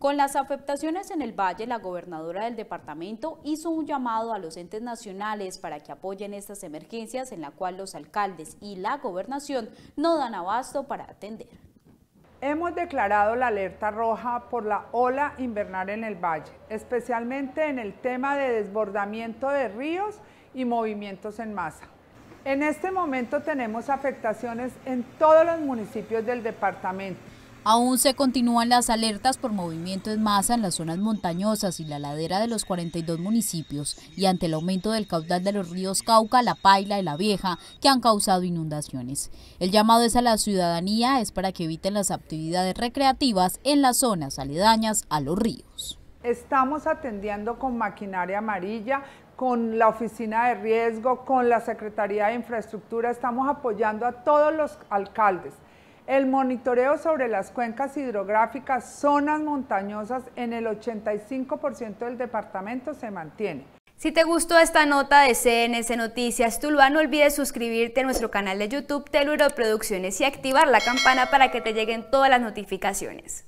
Con las afectaciones en el valle, la gobernadora del departamento hizo un llamado a los entes nacionales para que apoyen estas emergencias en la cual los alcaldes y la gobernación no dan abasto para atender. Hemos declarado la alerta roja por la ola invernal en el valle, especialmente en el tema de desbordamiento de ríos y movimientos en masa. En este momento tenemos afectaciones en todos los municipios del departamento Aún se continúan las alertas por movimiento en masa en las zonas montañosas y la ladera de los 42 municipios y ante el aumento del caudal de los ríos Cauca, La Paila y La Vieja que han causado inundaciones. El llamado es a la ciudadanía es para que eviten las actividades recreativas en las zonas aledañas a los ríos. Estamos atendiendo con maquinaria amarilla, con la oficina de riesgo, con la Secretaría de Infraestructura, estamos apoyando a todos los alcaldes el monitoreo sobre las cuencas hidrográficas, zonas montañosas en el 85% del departamento se mantiene. Si te gustó esta nota de Cns Noticias Tuluá, no olvides suscribirte a nuestro canal de YouTube Teluro Producciones y activar la campana para que te lleguen todas las notificaciones.